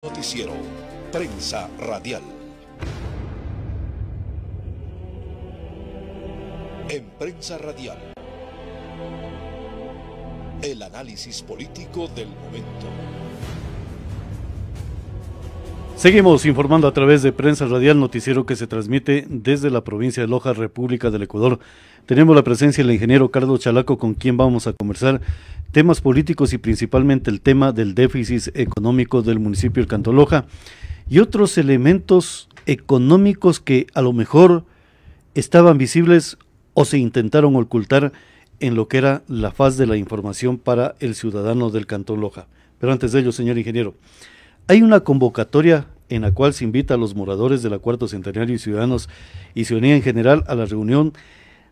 Noticiero, Prensa Radial. En Prensa Radial, el análisis político del momento. Seguimos informando a través de Prensa Radial, noticiero que se transmite desde la provincia de Loja, República del Ecuador. Tenemos la presencia del ingeniero Carlos Chalaco, con quien vamos a conversar temas políticos y principalmente el tema del déficit económico del municipio del Cantón Loja y otros elementos económicos que a lo mejor estaban visibles o se intentaron ocultar en lo que era la faz de la información para el ciudadano del Cantón Loja. Pero antes de ello, señor ingeniero, hay una convocatoria en la cual se invita a los moradores de la Cuarto Centenario y Ciudadanos y Ciudadanía en general a la reunión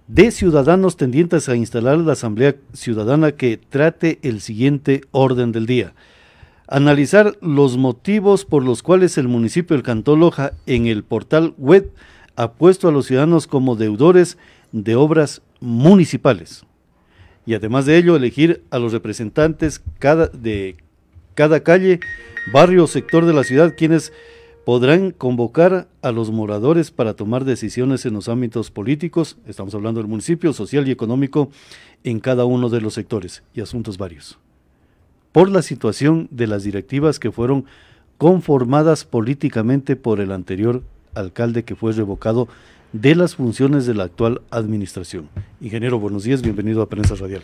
de ciudadanos tendientes a instalar la Asamblea Ciudadana que trate el siguiente orden del día. Analizar los motivos por los cuales el municipio del Cantón Loja en el portal web ha puesto a los ciudadanos como deudores de obras municipales. Y además de ello, elegir a los representantes cada, de cada calle, barrio o sector de la ciudad, quienes podrán convocar a los moradores para tomar decisiones en los ámbitos políticos, estamos hablando del municipio, social y económico, en cada uno de los sectores y asuntos varios. Por la situación de las directivas que fueron conformadas políticamente por el anterior alcalde que fue revocado de las funciones de la actual administración. Ingeniero, buenos días, bienvenido a Prensa Radial.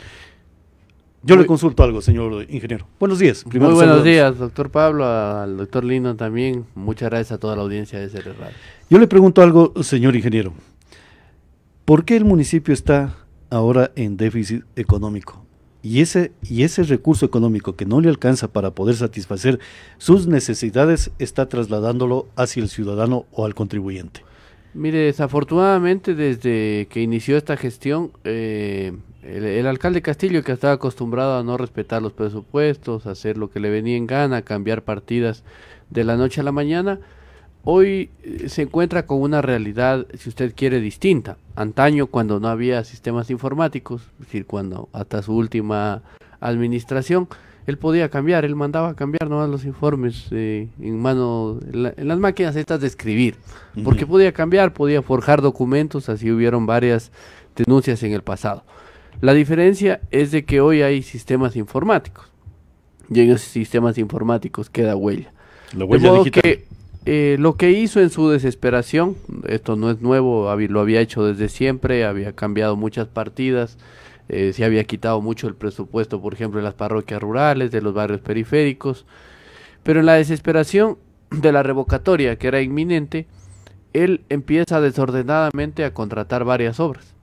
Yo le consulto algo, señor ingeniero. Buenos días. muy buenos días, doctor Pablo, al doctor Lino también. Muchas gracias a toda la audiencia de ese Radio. Yo le pregunto algo, señor ingeniero. ¿Por qué el municipio está ahora en déficit económico? Y ese, y ese recurso económico que no le alcanza para poder satisfacer sus necesidades está trasladándolo hacia el ciudadano o al contribuyente. Mire, desafortunadamente desde que inició esta gestión, eh, el, alcalde Castillo, que estaba acostumbrado a no respetar los presupuestos, a hacer lo que le venía en gana, cambiar partidas de la noche a la mañana, hoy eh, se encuentra con una realidad, si usted quiere, distinta. Antaño, cuando no había sistemas informáticos, es decir, cuando hasta su última administración, él podía cambiar, él mandaba cambiar nomás los informes eh, en mano, en, las máquinas estas de escribir, porque podía cambiar, podía forjar documentos, así hubieron varias denuncias en el pasado. La diferencia es de que hoy hay sistemas informáticos. Y en esos sistemas informáticos queda huella. Que, eh, lo que hizo en su desesperación, esto no es nuevo, lo había hecho desde siempre, había cambiado muchas partidas, eh, se había quitado mucho el presupuesto, por ejemplo, de las parroquias rurales, de los barrios periféricos, pero en la desesperación de la revocatoria, que era inminente, él empieza desordenadamente a contratar varias obras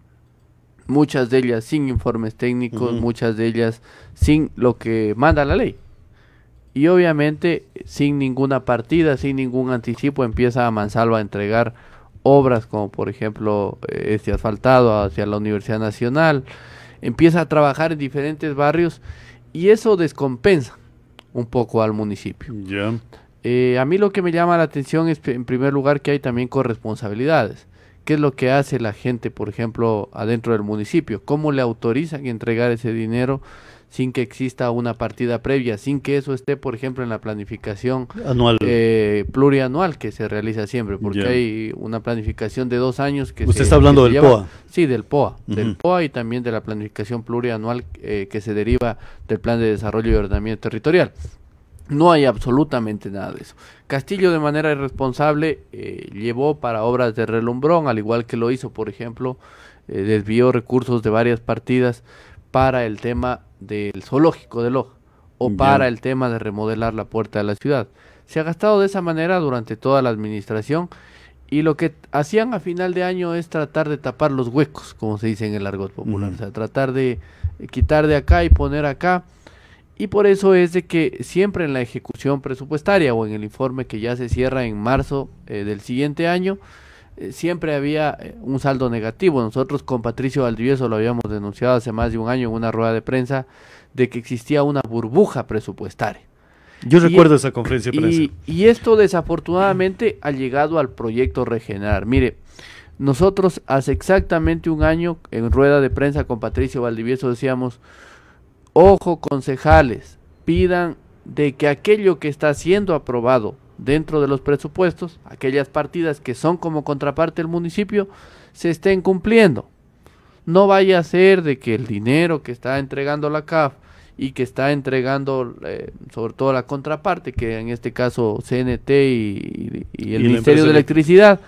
muchas de ellas sin informes técnicos, muchas de ellas sin lo que manda la ley. Y obviamente sin ninguna partida, sin ningún anticipo, empieza a Mansalva a entregar obras como por ejemplo eh, este asfaltado hacia la Universidad Nacional, empieza a trabajar en diferentes barrios y eso descompensa un poco al municipio. Eh, a mí lo que me llama la atención es en primer lugar que hay también corresponsabilidades qué es lo que hace la gente, por ejemplo, adentro del municipio, cómo le autorizan entregar ese dinero sin que exista una partida previa, sin que eso esté, por ejemplo, en la planificación anual. Eh, plurianual que se realiza siempre, porque hay una planificación de dos años que... Usted está hablando del POA. Sí, del POA, del POA y también de la planificación plurianual eh, que se deriva del Plan de Desarrollo y Ordenamiento Territorial. No hay absolutamente nada de eso. Castillo de manera irresponsable eh, llevó para obras de relumbrón, al igual que lo hizo, por ejemplo, eh, desvió recursos de varias partidas para el tema del zoológico de Loja o para el tema de remodelar la puerta de la ciudad. Se ha gastado de esa manera durante toda la administración y lo que hacían a final de año es tratar de tapar los huecos, como se dice en el argot popular, o sea, tratar de quitar de acá y poner acá y por eso es de que siempre en la ejecución presupuestaria o en el informe que ya se cierra en marzo eh, del siguiente año, eh, siempre había eh, un saldo negativo. Nosotros con Patricio Valdivieso lo habíamos denunciado hace más de un año en una rueda de prensa de que existía una burbuja presupuestaria. Yo recuerdo esa conferencia de prensa. Y, y esto desafortunadamente ha llegado al proyecto Regenerar. Mire, nosotros hace exactamente un año en rueda de prensa con Patricio Valdivieso decíamos, Ojo concejales, pidan de que aquello que está siendo aprobado dentro de los presupuestos, aquellas partidas que son como contraparte del municipio, se estén cumpliendo. No vaya a ser de que el dinero que está entregando la CAF y que está entregando eh, sobre todo la contraparte, que en este caso CNT y, el Ministerio de Electricidad,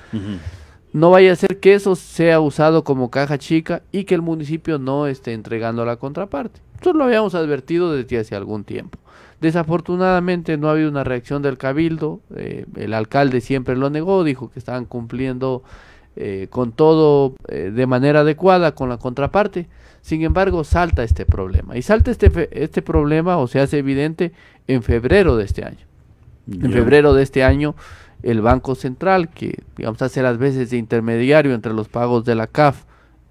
no vaya a ser que eso sea usado como caja chica y que el municipio no esté entregando la contraparte. Nosotros lo habíamos advertido desde hace algún tiempo. Desafortunadamente no ha habido una reacción del cabildo. Eh, el alcalde siempre lo negó, dijo que estaban cumpliendo eh, con todo eh, de manera adecuada con la contraparte. Sin embargo, salta este problema. Y salta este, este problema o se hace evidente en febrero de este año. En febrero de este año, el Banco Central, que a hacer las veces de intermediario entre los pagos de la CAF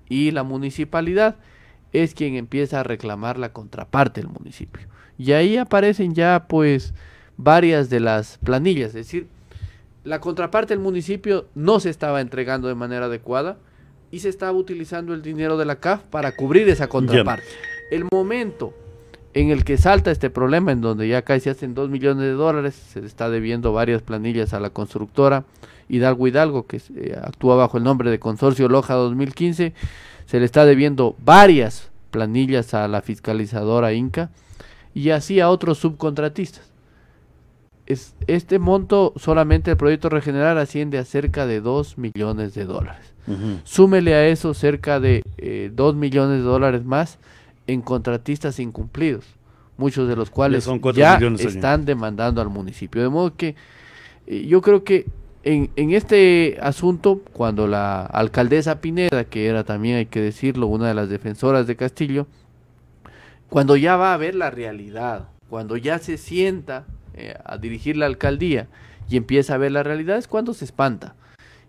y la municipalidad, es quien empieza a reclamar la contraparte del municipio. Y ahí aparecen ya pues varias de las planillas, es decir, la contraparte del municipio no se estaba entregando de manera adecuada y se estaba utilizando el dinero de la CAF para cubrir esa contraparte. El momento en el que salta este problema, en donde ya casi hacen dos millones de dólares, se está debiendo varias planillas a la constructora Hidalgo Hidalgo, que eh, actúa bajo el nombre de Consorcio Loja 2015, se le está debiendo varias planillas a la fiscalizadora Inca y así a otros subcontratistas. este monto solamente el proyecto Regenerar asciende a cerca de 2 millones de dólares. Súmele a eso cerca de 2 eh, millones de dólares más en contratistas incumplidos, muchos de los cuales ya, están demandando al municipio. De modo que eh, yo creo que en, este asunto, cuando la alcaldesa Pineda, que era también, hay que decirlo, una de las defensoras de Castillo, cuando ya va a ver la realidad, cuando ya se sienta eh, a dirigir la alcaldía y empieza a ver la realidad, es cuando se espanta.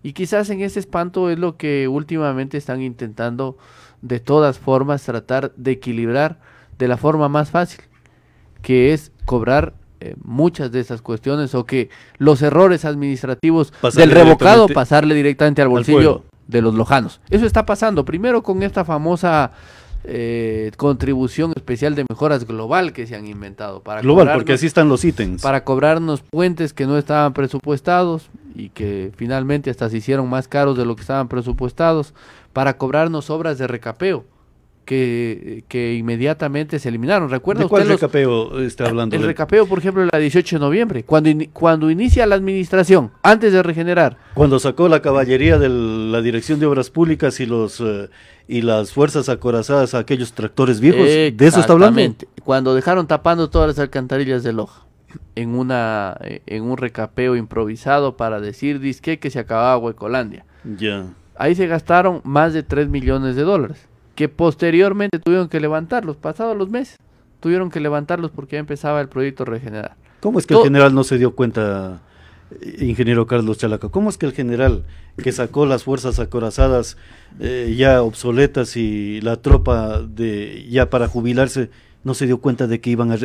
Y quizás en ese espanto es lo que últimamente están intentando de todas formas tratar de equilibrar de la forma más fácil, que es cobrar eh, muchas de esas cuestiones o que los errores administrativos del revocado pasarle directamente al bolsillo de los lojanos. Eso está pasando primero con esta famosa eh, contribución especial de mejoras global que se han inventado. Para global, porque así están los ítems. Para cobrarnos puentes que no estaban presupuestados y que finalmente hasta se hicieron más caros de lo que estaban presupuestados, para cobrarnos obras de recapeo que, inmediatamente se eliminaron. ¿Recuerda ¿De cuál recapeo está hablando? El recapeo, por ejemplo, la 18 de noviembre, cuando, cuando inicia la administración, antes de regenerar. Cuando sacó la caballería de la Dirección de Obras Públicas y los eh, y las fuerzas acorazadas a aquellos tractores viejos, ¿de eso está hablando? Cuando dejaron tapando todas las alcantarillas de Loja en una eh, en un recapeo improvisado para decir disque que se acababa Huecolandia. Ya. Ahí se gastaron más de 3 millones de dólares que posteriormente tuvieron que levantarlos, pasados los meses, tuvieron que levantarlos porque ya empezaba el proyecto Regenerar. ¿Cómo es que el general no se dio cuenta, eh, ingeniero Carlos Chalaca? ¿Cómo es que el general que sacó las fuerzas acorazadas eh, ya obsoletas y la tropa de ya para jubilarse no se dio cuenta de que iban a,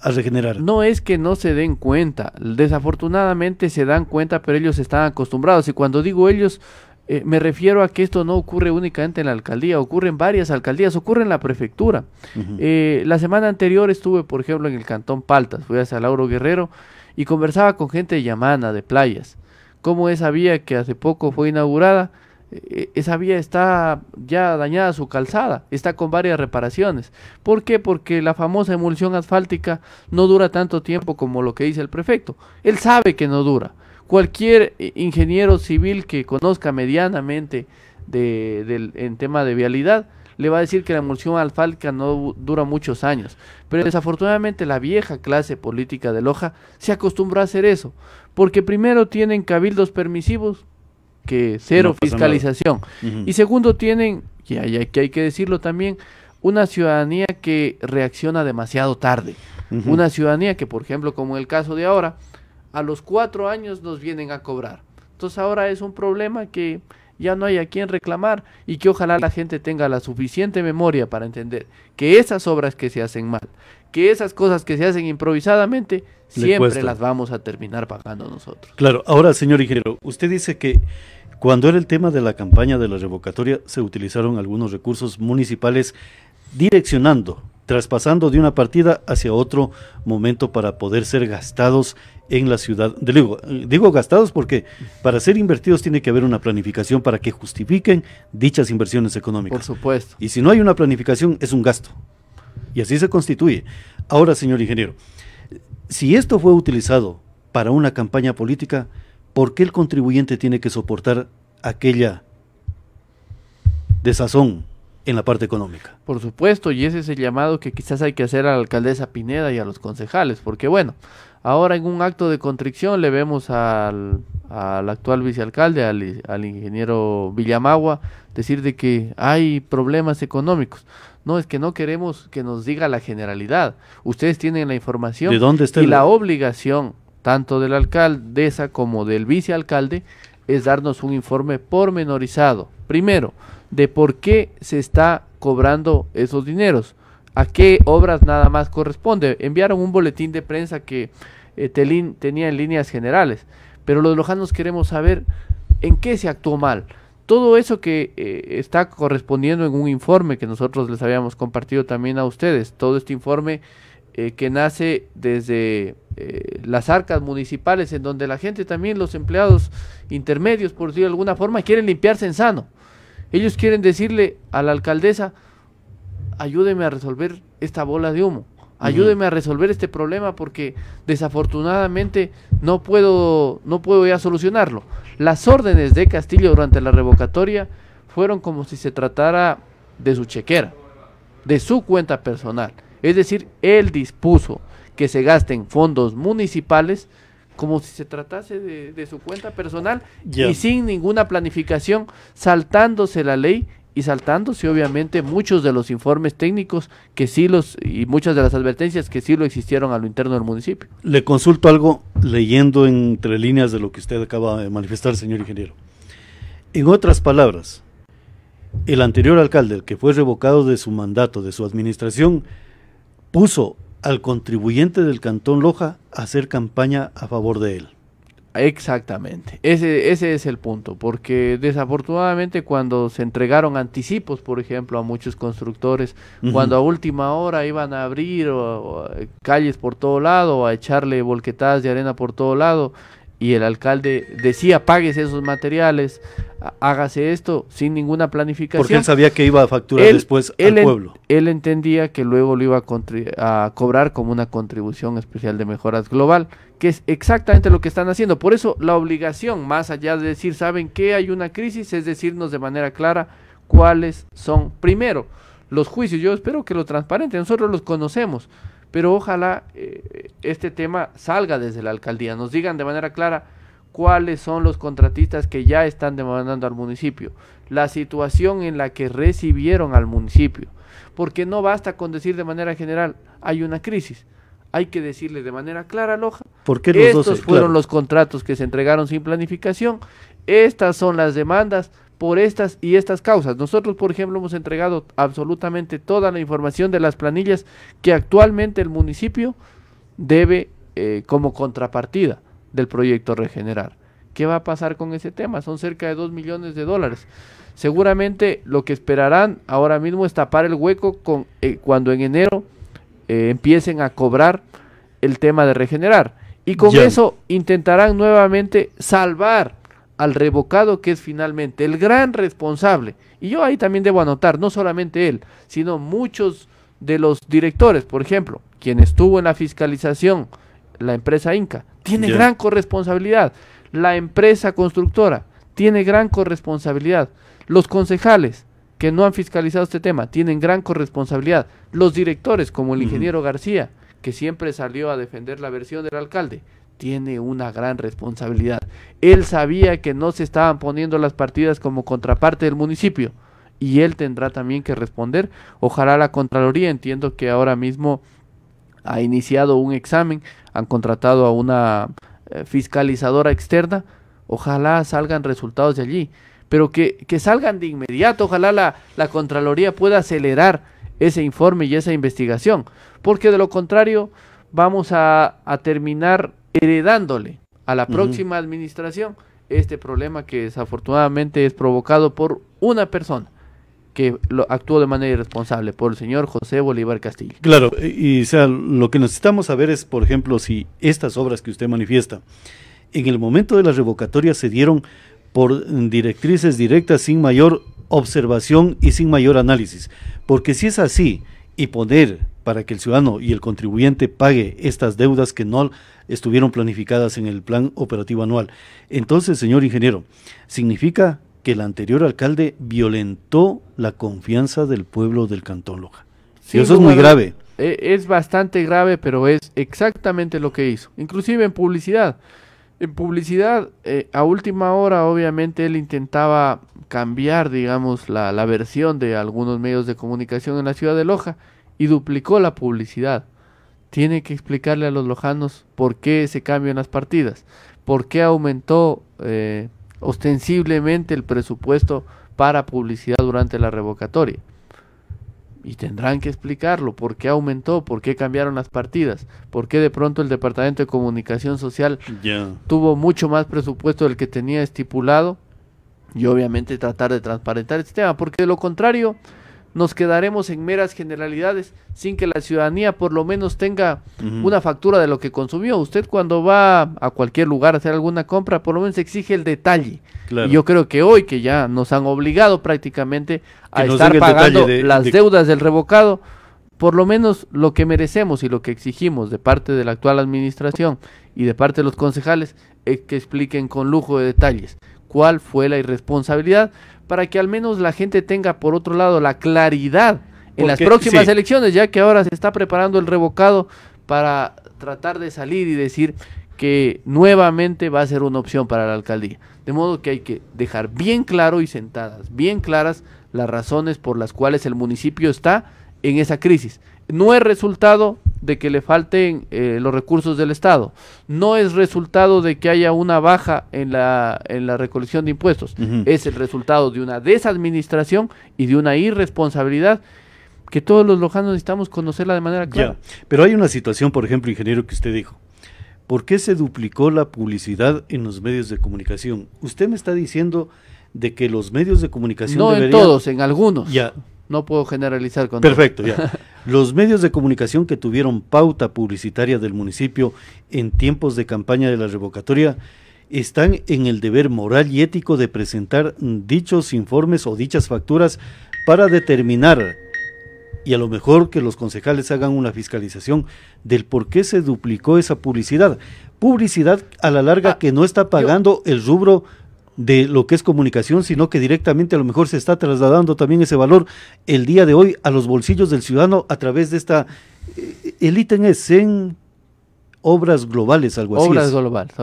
a, regenerar. No es que no se den cuenta, desafortunadamente se dan cuenta, pero ellos están acostumbrados. Y cuando digo ellos, eh, me refiero a que esto no ocurre únicamente en la alcaldía, ocurre en varias alcaldías, ocurre en la prefectura. Eh, la semana anterior estuve, por ejemplo, en el cantón Paltas, fui hacia Lauro Guerrero y conversaba con gente de Yamana, de playas. Cómo esa vía que hace poco fue inaugurada, esa eh, vía está ya dañada su calzada, está con varias reparaciones. ¿Por qué? Porque la famosa emulsión asfáltica no dura tanto tiempo como lo que dice el prefecto. Él sabe que no dura Cualquier ingeniero civil que conozca medianamente en tema de vialidad le va a decir que la emulsión alfalca no dura muchos años. Pero desafortunadamente la vieja clase política de Loja se acostumbró a hacer eso, porque primero tienen cabildos permisivos, que cero fiscalización, y segundo tienen, y hay, que hay que decirlo también, una ciudadanía que reacciona demasiado tarde, una ciudadanía que, por ejemplo, como en el caso de ahora, a los cuatro años nos vienen a cobrar. Entonces ahora es un problema que ya no hay a quien reclamar y que ojalá la gente tenga la suficiente memoria para entender que esas obras que se hacen mal, que esas cosas que se hacen improvisadamente, siempre las vamos a terminar pagando nosotros. Claro, ahora señor ingeniero, usted dice que cuando era el tema de la campaña de la revocatoria se utilizaron algunos recursos municipales direccionando, traspasando de una partida hacia otro momento para poder ser gastados en la ciudad Digo gastados porque para ser invertidos tiene que haber una planificación para que justifiquen dichas inversiones económicas. Por supuesto. Y si no hay una planificación, es un gasto. Y así se constituye. Ahora, señor ingeniero, si esto fue utilizado para una campaña política, ¿por qué el contribuyente tiene que soportar aquella desazón, en la parte económica. Por supuesto, y ese es el llamado que quizás hay que hacer a la alcaldesa Pineda y a los concejales, porque bueno, ahora en un acto de contrición le vemos al, actual vicealcalde, al, ingeniero Villamagua, decir de que hay problemas económicos. No, es que no queremos que nos diga la generalidad. Ustedes tienen la información y la obligación, tanto de la alcaldesa como del vicealcalde, es darnos un informe pormenorizado. Primero, de por qué se está cobrando esos dineros, a qué obras nada más corresponde. Enviaron un boletín de prensa que eh, Telín tenía en líneas generales, pero los lojanos queremos saber en qué se actuó mal. Todo eso que eh, está correspondiendo en un informe que nosotros les habíamos compartido también a ustedes, todo este informe eh, que nace desde las arcas municipales, en donde la gente también, los empleados intermedios, por decirlo de alguna forma, quieren limpiarse en sano. Ellos quieren decirle a la alcaldesa, ayúdeme a resolver esta bola de humo, ayúdeme a resolver este problema porque desafortunadamente no puedo, no puedo ya solucionarlo. Las órdenes de Castillo durante la revocatoria fueron como si se tratara de su chequera, de su cuenta personal. Es decir, él dispuso que se gasten fondos municipales como si se tratase de, su cuenta personal y sin ninguna planificación, saltándose la ley y saltándose obviamente muchos de los informes técnicos que sí los y muchas de las advertencias que sí lo existieron a lo interno del municipio. Le consulto algo leyendo entre líneas de lo que usted acaba de manifestar, señor ingeniero. En otras palabras, el anterior alcalde, que fue revocado de su mandato, de su administración, puso al contribuyente del Cantón Loja hacer campaña a favor de él. Exactamente, ese, ese es el punto, porque desafortunadamente cuando se entregaron anticipos, por ejemplo, a muchos constructores, cuando a última hora iban a abrir eh, calles por todo lado, a echarle volquetadas de arena por todo lado, y el alcalde decía páguese esos materiales, hágase esto sin ninguna planificación. Porque él sabía que iba a facturar después al pueblo. Él entendía que luego lo iba a, a, cobrar como una contribución especial de mejoras global, que es exactamente lo que están haciendo. Por eso la obligación, más allá de decir, ¿saben que hay una crisis? Es decirnos de manera clara cuáles son, primero, los juicios. Yo espero que lo transparente, nosotros los conocemos pero ojalá eh, este tema salga desde la alcaldía, nos digan de manera clara cuáles son los contratistas que ya están demandando al municipio, la situación en la que recibieron al municipio, porque no basta con decir de manera general, hay una crisis, hay que decirle de manera clara, Loja, porque estos fueron los contratos que se entregaron sin planificación, estas son las demandas, por estas y estas causas. Nosotros, por ejemplo, hemos entregado absolutamente toda la información de las planillas que actualmente el municipio debe eh, como contrapartida del proyecto Regenerar. ¿Qué va a pasar con ese tema? Son cerca de 2 millones de dólares. Seguramente lo que esperarán ahora mismo es tapar el hueco con, eh, cuando en enero eh, empiecen a cobrar el tema de Regenerar. Y con eso intentarán nuevamente salvar al revocado que es finalmente el gran responsable. Y yo ahí también debo anotar, no solamente él, sino muchos de los directores, por ejemplo, quien estuvo en la fiscalización, la empresa Inca, tiene gran corresponsabilidad. La empresa constructora tiene gran corresponsabilidad. Los concejales que no han fiscalizado este tema tienen gran corresponsabilidad. Los directores, como el ingeniero García, que siempre salió a defender la versión del alcalde, tiene una gran responsabilidad. Él sabía que no se estaban poniendo las partidas como contraparte del municipio y él tendrá también que responder. Ojalá la Contraloría, entiendo que ahora mismo ha iniciado un examen, han contratado a una eh, fiscalizadora externa, ojalá salgan resultados de allí, pero que, salgan de inmediato, ojalá la, Contraloría pueda acelerar ese informe y esa investigación, porque de lo contrario vamos a, a terminar heredándole a la próxima administración este problema que desafortunadamente es provocado por una persona que lo actuó de manera irresponsable por el señor José Bolívar Castillo. Claro, y lo que necesitamos saber es, por ejemplo, si estas obras que usted manifiesta en el momento de la revocatoria se dieron por directrices directas sin mayor observación y sin mayor análisis, porque si es así y poder para que el ciudadano y el contribuyente pague estas deudas que no estuvieron planificadas en el plan operativo anual. Entonces, señor ingeniero, significa que el anterior alcalde violentó la confianza del pueblo del Cantón Loja. eso es muy grave. E, es bastante grave, pero es exactamente lo que hizo, inclusive en publicidad. En publicidad, eh, a última hora, obviamente, él intentaba cambiar, digamos, la, la versión de algunos medios de comunicación en la ciudad de Loja y duplicó la publicidad. Tiene que explicarle a los lojanos por qué se cambian las partidas, por qué aumentó eh, ostensiblemente el presupuesto para publicidad durante la revocatoria. Y tendrán que explicarlo, por qué aumentó, por qué cambiaron las partidas, por qué de pronto el Departamento de Comunicación Social tuvo mucho más presupuesto del que tenía estipulado y obviamente tratar de transparentar este tema, porque de lo contrario, nos quedaremos en meras generalidades sin que la ciudadanía por lo menos tenga una factura de lo que consumió. Usted cuando va a cualquier lugar a hacer alguna compra, por lo menos exige el detalle. Y yo creo que hoy que ya nos han obligado prácticamente a estar pagando las deudas del revocado, por lo menos lo que merecemos y lo que exigimos de parte de la actual administración y de parte de los concejales es que expliquen con lujo de detalles cuál fue la irresponsabilidad, para que al menos la gente tenga por otro lado la claridad en las próximas elecciones, ya que ahora se está preparando el revocado para tratar de salir y decir que nuevamente va a ser una opción para la alcaldía. De modo que hay que dejar bien claro y sentadas, bien claras las razones por las cuales el municipio está en esa crisis. No es resultado de que le falten eh, los recursos del Estado. No es resultado de que haya una baja en la, en la recolección de impuestos. Es el resultado de una desadministración y de una irresponsabilidad que todos los lojanos necesitamos conocerla de manera clara. pero hay una situación, por ejemplo, ingeniero, que usted dijo. ¿Por qué se duplicó la publicidad en los medios de comunicación? Usted me está diciendo de que los medios de comunicación... No en todos, en algunos. Ya, no puedo generalizar con Perfecto, ya. Los medios de comunicación que tuvieron pauta publicitaria del municipio en tiempos de campaña de la revocatoria están en el deber moral y ético de presentar dichos informes o dichas facturas para determinar y a lo mejor que los concejales hagan una fiscalización del por qué se duplicó esa publicidad. Publicidad a la larga ah, que no está pagando el rubro de lo que es comunicación, sino que directamente a lo mejor se está trasladando también ese valor el día de hoy a los bolsillos del ciudadano a través de esta... El eh, ítem es en obras globales, algo así. Obras globales,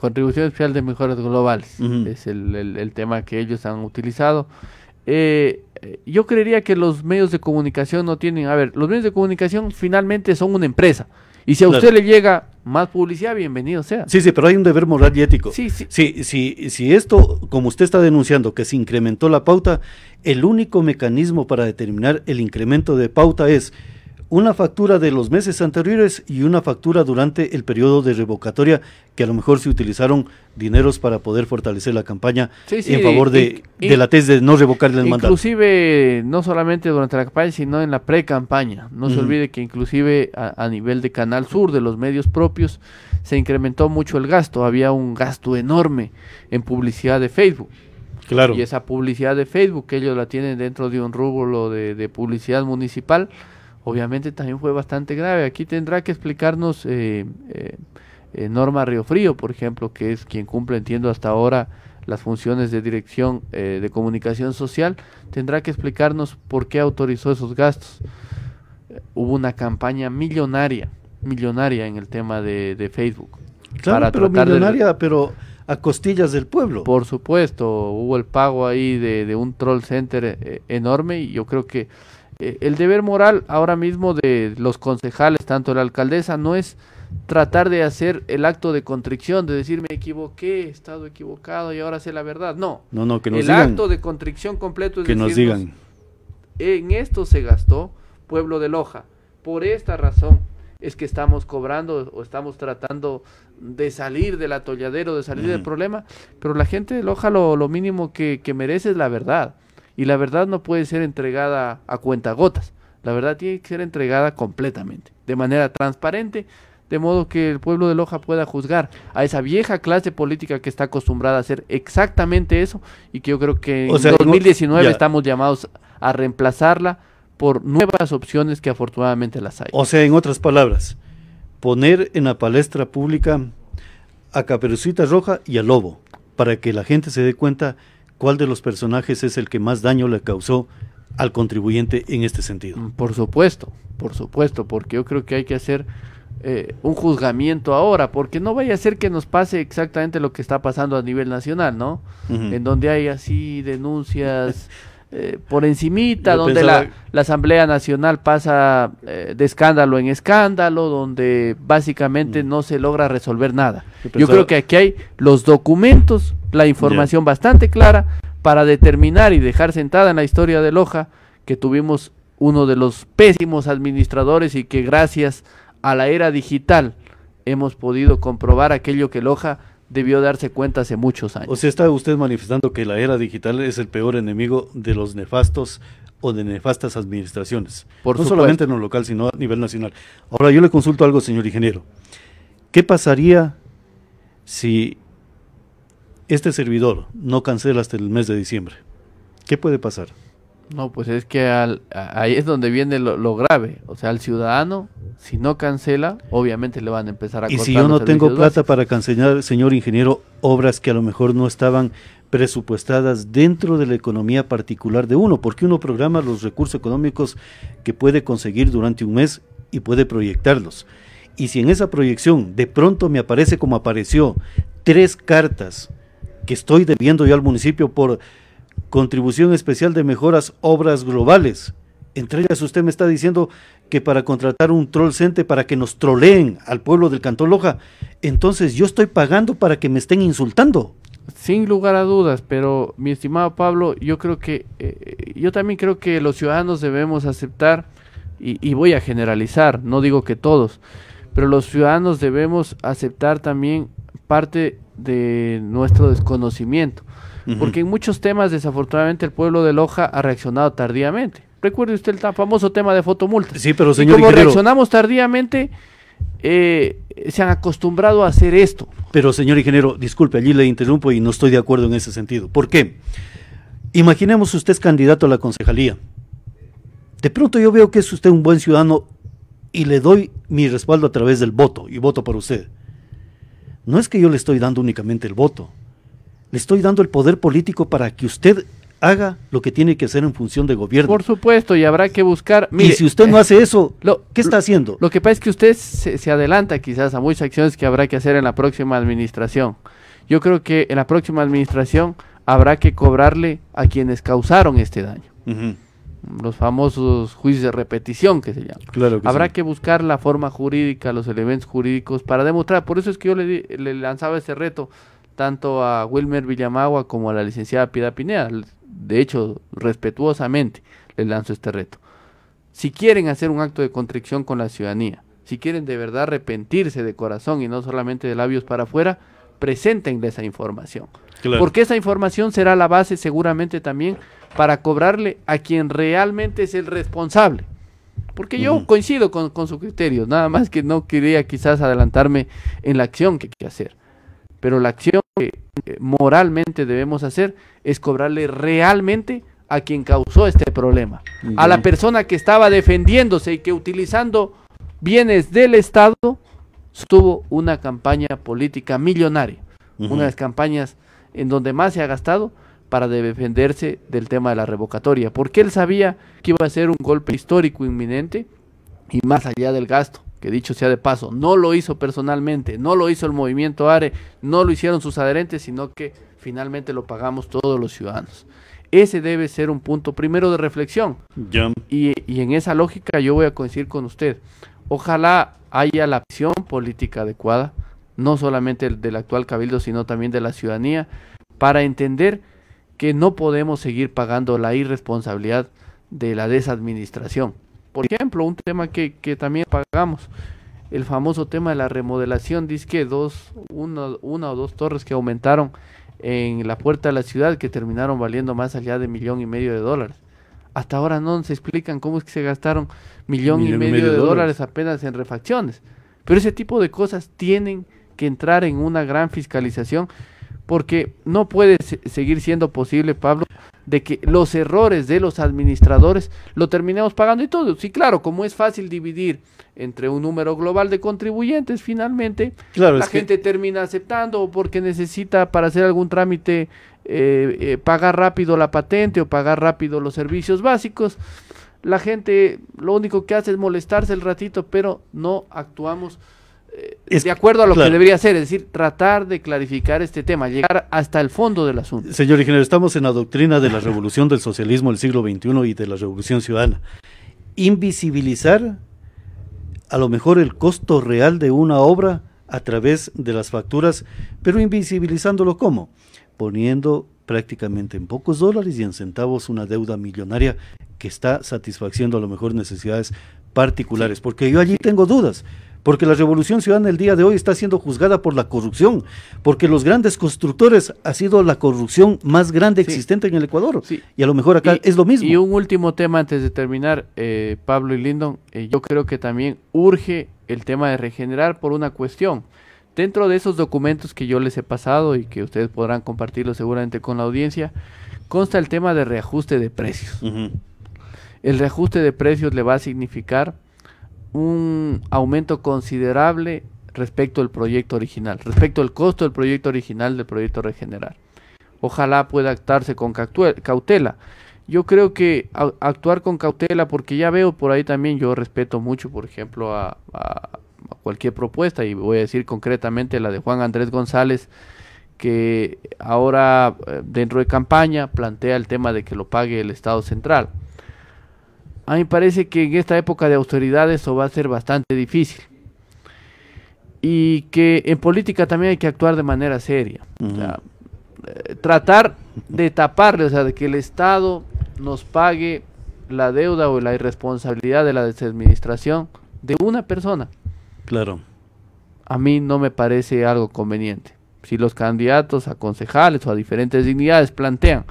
contribución especial de mejoras globales, es el, tema que ellos han utilizado. Eh, yo creería que los medios de comunicación no tienen, a ver, los medios de comunicación finalmente son una empresa. Y si a usted le llega más publicidad, bienvenido sea. Sí, sí, pero hay un deber moral y ético. Sí, sí. si, si esto, como usted está denunciando, que se incrementó la pauta, el único mecanismo para determinar el incremento de pauta es una factura de los meses anteriores y una factura durante el periodo de revocatoria, que a lo mejor se utilizaron dineros para poder fortalecer la campaña en favor de, la tesis de no revocar el mandato. Inclusive, no solamente durante la campaña, sino en la pre-campaña. No se olvide que inclusive a, nivel de Canal Sur, de los medios propios, se incrementó mucho el gasto. Había un gasto enorme en publicidad de Facebook. Claro. Y esa publicidad de Facebook, que ellos la tienen dentro de un rubro de publicidad municipal, obviamente también fue bastante grave. Aquí tendrá que explicarnos eh, eh, eh, Norma Riofrío, por ejemplo, que es quien cumple, entiendo, hasta ahora las funciones de dirección eh, de comunicación social, tendrá que explicarnos por qué autorizó esos gastos. Hubo una campaña millonaria, millonaria en el tema de, de Facebook. Claro, pero millonaria, pero a costillas del pueblo. Por supuesto, hubo el pago ahí de, de un troll center enorme y yo creo que eh, el deber moral ahora mismo de los concejales, tanto la alcaldesa, no es tratar de hacer el acto de contrición, de decir me equivoqué, he estado equivocado y ahora sé la verdad. No, no, no que nos el acto de contrición completo es que nos digan. En esto se gastó Pueblo de Loja. Por esta razón es que estamos cobrando o estamos tratando de salir del atolladero, de salir del problema, pero la gente de Loja lo, mínimo que merece es la verdad y la verdad no puede ser entregada a cuentagotas. La verdad tiene que ser entregada completamente, de manera transparente, de modo que el pueblo de Loja pueda juzgar a esa vieja clase política que está acostumbrada a hacer exactamente eso y que yo creo que en 2019 estamos llamados a reemplazarla por nuevas opciones que afortunadamente las hay. O sea, en otras palabras, poner en la palestra pública a Caperucita Roja y a Lobo para que la gente se dé cuenta ¿cuál de los personajes es el que más daño le causó al contribuyente en este sentido? Mm, por supuesto, por supuesto, porque yo creo que hay que hacer eh, un juzgamiento ahora, porque no vaya a ser que nos pase exactamente lo que está pasando a nivel nacional, ¿no? En donde hay así denuncias Eh, por encimita, donde la, Asamblea Nacional pasa eh, de escándalo en escándalo, donde básicamente mm. no se logra resolver nada. Yo, creo que aquí hay los documentos, la información bastante clara para determinar y dejar sentada en la historia de Loja que tuvimos uno de los pésimos administradores y que gracias a la era digital hemos podido comprobar aquello que Loja debió darse cuenta hace muchos años. O sea, está usted manifestando que la era digital es el peor enemigo de los nefastos o de nefastas administraciones. Por no solamente en lo local, sino a nivel nacional. Ahora yo le consulto algo, señor ingeniero. ¿Qué pasaría si este servidor no cancela hasta el mes de diciembre? ¿Qué puede pasar? No, pues es que ahí es donde viene lo, grave. O sea, al ciudadano, si no cancela, obviamente le van a empezar a... Y si yo no tengo plata para cancelar, señor ingeniero, obras que a lo mejor no estaban presupuestadas dentro de la economía particular de uno, porque uno programa los recursos económicos que puede conseguir durante un mes y puede proyectarlos. Y si en esa proyección de pronto me aparece como apareció tres cartas que estoy debiendo yo al municipio por contribución especial de mejoras obras globales. Entre ellas usted me está diciendo que para contratar un troll para que nos troleen al pueblo del Cantón Loja, entonces yo estoy pagando para que me estén insultando. Sin lugar a dudas, pero mi estimado Pablo, yo creo que eh, yo también creo que los ciudadanos debemos aceptar y voy a generalizar, no digo que todos, pero los ciudadanos debemos aceptar también parte de nuestro desconocimiento porque en muchos temas desafortunadamente el pueblo de Loja ha reaccionado tardíamente. Recuerde usted el tan famoso tema de fotomultas. Sí, pero señor ingeniero... como reaccionamos tardíamente, eh, se han acostumbrado a hacer esto. Pero señor ingeniero, disculpe, allí le interrumpo y no estoy de acuerdo en ese sentido. ¿Por qué? Imaginemos usted es candidato a la concejalía. De pronto yo veo que es usted un buen ciudadano y le doy mi respaldo a través del voto y voto para usted. No es que yo le estoy dando únicamente el voto, le estoy dando el poder político para que usted haga lo que tiene que hacer en función de gobierno. Por supuesto, y habrá que buscar... y si usted no hace eso, ¿qué está haciendo? Lo que pasa es que usted se, adelanta quizás a muchas acciones que habrá que hacer en la próxima administración. Yo creo que en la próxima administración habrá que cobrarle a quienes causaron este daño. Los famosos juicios de repetición que se llaman. Claro habrá que buscar la forma jurídica, los elementos jurídicos para demostrar. Por eso es que yo le, le lanzaba ese reto tanto a Wilmer Villamagua como a la licenciada Piedad Pineda. De hecho, respetuosamente les lanzo este reto. Si quieren hacer un acto de contrición con la ciudadanía, si quieren de verdad arrepentirse de corazón y no solamente de labios para afuera, preséntenle esa información. Porque esa información será la base seguramente también para cobrarle a quien realmente es el responsable. Porque yo coincido con, su criterio, nada más que no quería quizás adelantarme en la acción que hay que hacer. Pero la acción eh, moralmente debemos hacer es cobrarle realmente a quien causó este problema, a la persona que estaba defendiéndose y que utilizando bienes del Estado tuvo una campaña política millonaria, una de las campañas en donde más se ha gastado para defenderse del tema de la revocatoria, porque él sabía que iba a ser un golpe histórico inminente y más allá del gasto que dicho sea de paso, no lo hizo personalmente, no lo hizo el movimiento ARE, no lo hicieron sus adherentes, sino que finalmente lo pagamos todos los ciudadanos. Ese debe ser un punto primero de reflexión. Y, y, en esa lógica yo voy a coincidir con usted. Ojalá haya la acción política adecuada, no solamente del actual cabildo, sino también de la ciudadanía, para entender que no podemos seguir pagando la irresponsabilidad de la desadministración. Por ejemplo, un tema que, que también pagamos, el famoso tema de la remodelación, dice que dos, una, o dos torres que aumentaron en la puerta de la ciudad que terminaron valiendo más allá de millón y medio de dólares. Hasta ahora no se explican cómo es que se gastaron millón, y, medio de, dólares apenas en refacciones. Pero ese tipo de cosas tienen que entrar en una gran fiscalización porque no puede seguir siendo posible, Pablo, de que los errores de los administradores lo terminemos pagando y todo. Sí, claro, como es fácil dividir entre un número global de contribuyentes, finalmente la gente termina aceptando porque necesita para hacer algún trámite eh, eh, pagar rápido la patente o pagar rápido los servicios básicos. La gente lo único que hace es molestarse el ratito, pero no actuamos eh, de acuerdo a lo que debería hacer, es decir, tratar de clarificar este tema, llegar hasta el fondo del asunto. Señor ingeniero, estamos en la doctrina de la revolución del socialismo del siglo XXI y de la revolución ciudadana. Invisibilizar a lo mejor el costo real de una obra a través de las facturas, pero invisibilizándolo cómo? Poniendo prácticamente en pocos dólares y en centavos una deuda millonaria que está satisfaciendo a lo mejor necesidades particulares, porque yo allí tengo dudas porque la revolución ciudadana el día de hoy está siendo juzgada por la corrupción, porque los grandes constructores ha sido la corrupción más grande existente en el Ecuador. Y a lo mejor acá es lo mismo. Y un último tema antes de terminar, eh, Pablo y Lindon, eh, yo creo que también urge el tema de regenerar por una cuestión. Dentro de esos documentos que yo les he pasado y que ustedes podrán compartirlo seguramente con la audiencia, consta el tema de reajuste de precios. El reajuste de precios le va a significar un aumento considerable respecto al proyecto original, respecto al costo del proyecto original del proyecto Regenerar. Ojalá pueda actuarse con cautela. Yo creo que actuar con cautela, porque ya veo por ahí también, yo respeto mucho, por ejemplo, a cualquier propuesta, y voy a decir concretamente la de Juan Andrés González, que ahora eh, dentro de campaña plantea el tema de que lo pague el Estado Central. A mí me parece que en esta época de austeridad eso va a ser bastante difícil. Y que en política también hay que actuar de manera seria. Eh, tratar de taparle, o sea, de que el Estado nos pague la deuda o la irresponsabilidad de la desadministración de una persona. Claro. A mí no me parece algo conveniente. Si los candidatos a concejales o a diferentes dignidades plantean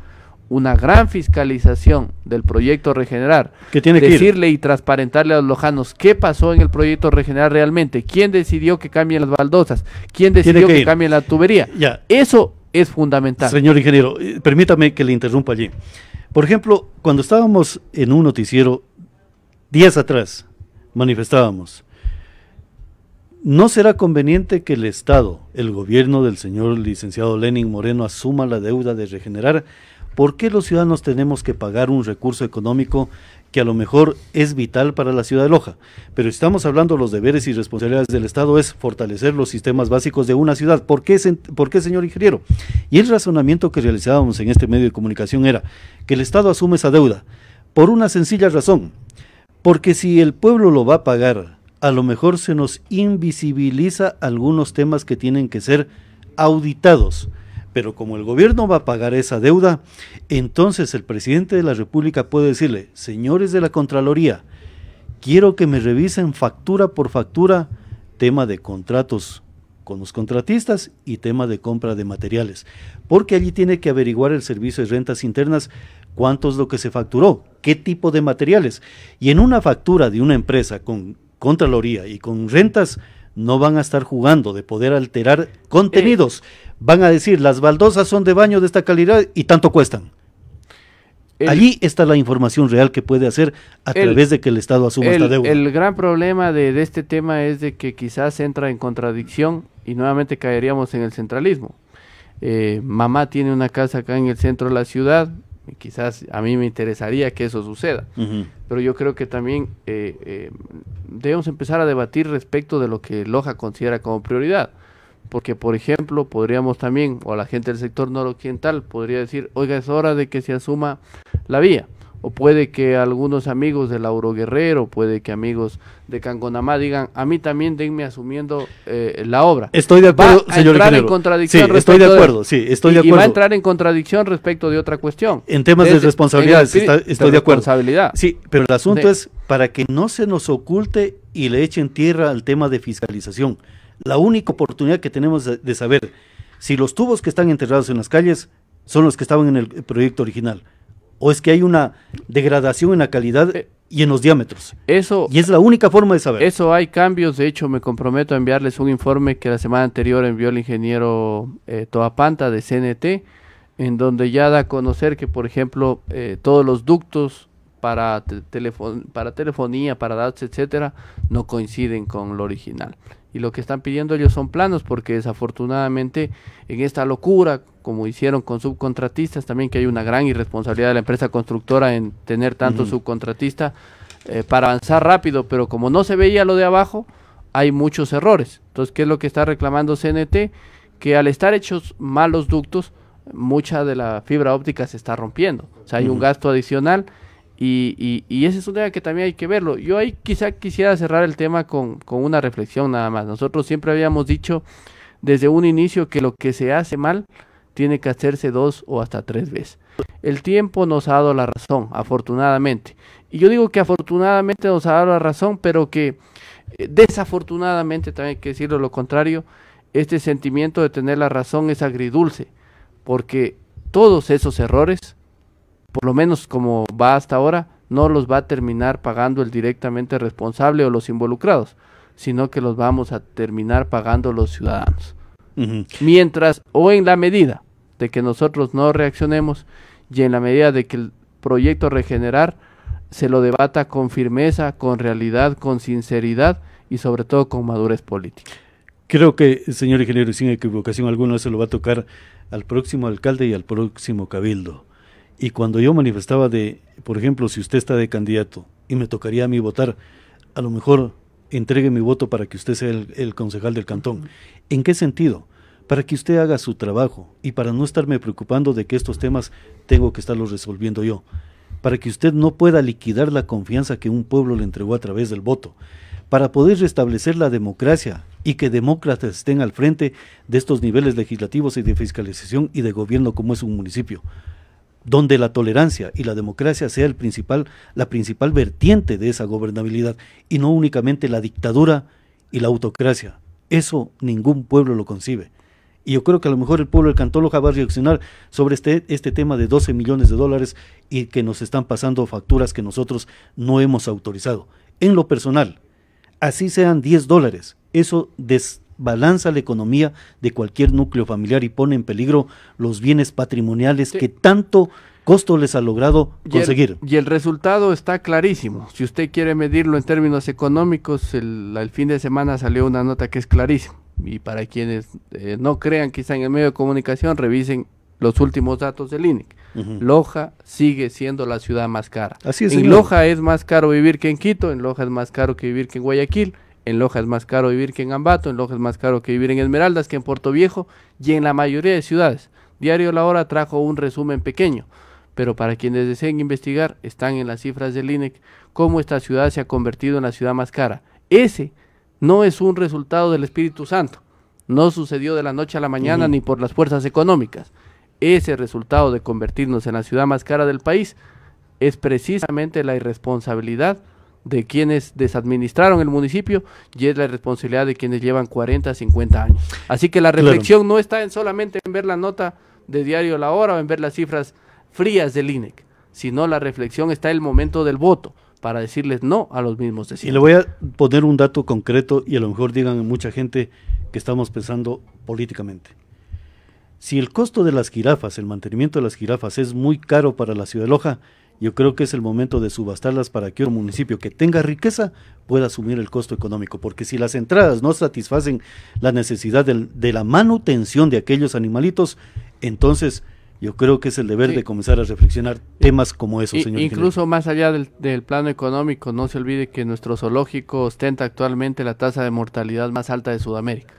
una gran fiscalización del proyecto Regenerar. tiene Decirle y transparentarle a los lojanos qué pasó en el proyecto Regenerar realmente, quién decidió que cambien las baldosas, quién decidió que, cambien la tubería. Eso es fundamental. Señor ingeniero, eh, permítame que le interrumpa allí. Por ejemplo, cuando estábamos en un noticiero días atrás, manifestábamos, ¿no será conveniente que el Estado, el gobierno del señor licenciado Lenin Moreno, asuma la deuda de regenerar ¿Por qué los ciudadanos tenemos que pagar un recurso económico que a lo mejor es vital para la ciudad de Loja? Pero estamos hablando de los deberes y responsabilidades del Estado es fortalecer los sistemas básicos de una ciudad. ¿Por qué, señor ingeniero? Y el razonamiento que realizábamos en este medio de comunicación era que el Estado asume esa deuda por una sencilla razón, porque si el pueblo lo va a pagar, a lo mejor se nos invisibiliza algunos temas que tienen que ser auditados pero como el gobierno va a pagar esa deuda, entonces el presidente de la República puede decirle, señores de la Contraloría, quiero que me revisen factura por factura tema de contratos con los contratistas y tema de compra de materiales, porque allí tiene que averiguar el servicio de rentas internas cuánto es lo que se facturó, qué tipo de materiales. Y en una factura de una empresa con Contraloría y con rentas, no van a estar jugando de poder alterar contenidos. Eh, van a decir, las baldosas son de baño de esta calidad y tanto cuestan. Allí está la información real que puede hacer a través de que el Estado asuma el, esta deuda. El gran problema de, este tema es de que quizás entra en contradicción y nuevamente caeríamos en el centralismo. Eh, mamá tiene una casa acá en el centro de la ciudad, y quizás a mí me interesaría que eso suceda, pero yo creo que también eh, eh, debemos empezar a debatir respecto de lo que Loja considera como prioridad. Porque, por ejemplo, podríamos también, o la gente del sector noroccidental, podría decir, oiga, es hora de que se asuma la vía. O puede que algunos amigos de Lauro Guerrero, puede que amigos de Cangonamá digan, a mí también denme asumiendo eh, la obra. Estoy de acuerdo, señor entrar en contradicción. Sí, estoy de acuerdo, sí, estoy de acuerdo. Y va a entrar en contradicción respecto de otra cuestión. En temas de responsabilidad, estoy de, acuerdo. Sí, pero el asunto es para que no se nos oculte y le echen tierra al tema de fiscalización la única oportunidad que tenemos de, saber si los tubos que están enterrados en las calles son los que estaban en el proyecto original o es que hay una degradación en la calidad eh, y en los diámetros. Eso y es la única forma de saber. Eso hay cambios, de hecho me comprometo a enviarles un informe que la semana anterior envió el ingeniero eh, Toapanta de CNT, en donde ya da a conocer que, por ejemplo, eh, todos los ductos para, para telefonía, para datos, etcétera, no coinciden con lo original y lo que están pidiendo ellos son planos porque desafortunadamente en esta locura como hicieron con subcontratistas también que hay una gran irresponsabilidad de la empresa constructora en tener tanto subcontratista eh, para avanzar rápido pero como no se veía lo de abajo hay muchos errores entonces qué es lo que está reclamando CNT que al estar hechos malos ductos mucha de la fibra óptica se está rompiendo o sea hay un gasto adicional y, y, y, ese es un tema que también hay que verlo. Yo ahí quizá quisiera cerrar el tema con, con una reflexión nada más. Nosotros siempre habíamos dicho desde un inicio que lo que se hace mal tiene que hacerse dos o hasta tres veces. El tiempo nos ha dado la razón, afortunadamente. Y yo digo que afortunadamente nos ha dado la razón, pero que eh, desafortunadamente, también hay que decirlo lo contrario, este sentimiento de tener la razón es agridulce, porque todos esos errores por lo menos como va hasta ahora, no los va a terminar pagando el directamente responsable o los involucrados, sino que los vamos a terminar pagando los ciudadanos. Mientras, o en la medida de que nosotros no reaccionemos y en la medida de que el proyecto Regenerar se lo debata con firmeza, con realidad, con sinceridad y sobre todo con madurez política. Creo que, señor ingeniero, sin equivocación alguna, se lo va a tocar al próximo alcalde y al próximo cabildo. Y cuando yo manifestaba de, por ejemplo, si usted está de candidato y me tocaría a mí votar, a lo mejor entregue mi voto para que usted sea el, concejal del cantón. ¿En qué sentido? Para que usted haga su trabajo y para no estarme preocupando de que estos temas tengo que estarlos resolviendo yo. Para que usted no pueda liquidar la confianza que un pueblo le entregó a través del voto. Para poder restablecer la democracia y que demócratas estén al frente de estos niveles legislativos y de fiscalización y de gobierno como es un municipio donde la tolerancia y la democracia sea el principal, la principal vertiente de esa gobernabilidad y no únicamente la dictadura y la autocracia. Eso ningún pueblo lo concibe. Y yo creo que a lo mejor el pueblo del Cantóloja va a reaccionar sobre este, este tema de 12 millones de dólares y que nos están pasando facturas que nosotros no hemos autorizado. En lo personal, así sean 10 dólares, eso des, balanza la economía de cualquier núcleo familiar y pone en peligro los bienes patrimoniales que tanto costo les ha logrado conseguir. Y el, resultado está clarísimo. Si usted quiere medirlo en términos económicos, el, fin de semana salió una nota que es clarísima. Y para quienes eh, no crean quizá en el medio de comunicación, revisen los últimos datos del INEC. Loja sigue siendo la ciudad más cara. Así en Loja es más caro vivir que en Quito, en Loja es más caro que vivir que en Guayaquil en Loja es más caro vivir que en Ambato, en Loja es más caro que vivir en Esmeraldas, que en Puerto Viejo y en la mayoría de ciudades. Diario La Hora trajo un resumen pequeño, pero para quienes deseen investigar, están en las cifras del INEC cómo esta ciudad se ha convertido en la ciudad más cara. Ese no es un resultado del Espíritu Santo, no sucedió de la noche a la mañana ni por las fuerzas económicas. Ese resultado de convertirnos en la ciudad más cara del país es precisamente la irresponsabilidad de quienes desadministraron el municipio y es la responsabilidad de quienes llevan 40, 50 años. Así que la reflexión no está en solamente en ver la nota de diario La Hora o en ver las cifras frías del INEC, sino la reflexión está en el momento del voto para decirles no a los mismos de Y le voy a poner un dato concreto y a lo mejor digan mucha gente que estamos pensando políticamente. Si el costo de las jirafas, el mantenimiento de las jirafas es muy caro para la ciudad de Loja, yo creo que es el momento de subastarlas para que otro municipio que tenga riqueza pueda asumir el costo económico, porque si las entradas no satisfacen la necesidad de la manutención de aquellos animalitos, entonces yo creo que es el deber de comenzar a reflexionar temas como esos, señor. Incluso más allá del, plano económico, no se olvide que nuestro zoológico ostenta actualmente la tasa de mortalidad más alta de Sudamérica.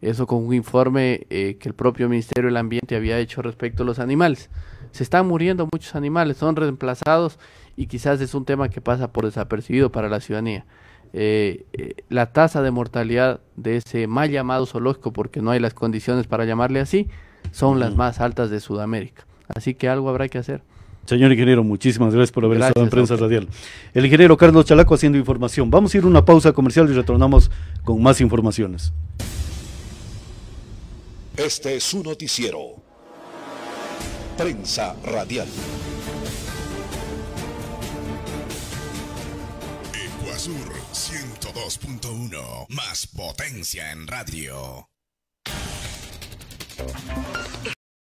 Eso con un informe eh, que el propio Ministerio del Ambiente había hecho respecto a los animales se están muriendo muchos animales, son reemplazados y quizás es un tema que pasa por desapercibido para la ciudadanía. Eh, eh, la tasa de mortalidad de ese mal llamado zoológico, porque no hay las condiciones para llamarle así, son las más altas de Sudamérica. Así que algo habrá que hacer. Señor ingeniero, muchísimas gracias por haber estado en Prensa Radial. El ingeniero Carlos Chalaco haciendo información. Vamos a ir a una pausa comercial y retornamos con más informaciones. Este es su noticiero Prensa Radial. Ecuasur 102.1, más potencia en radio.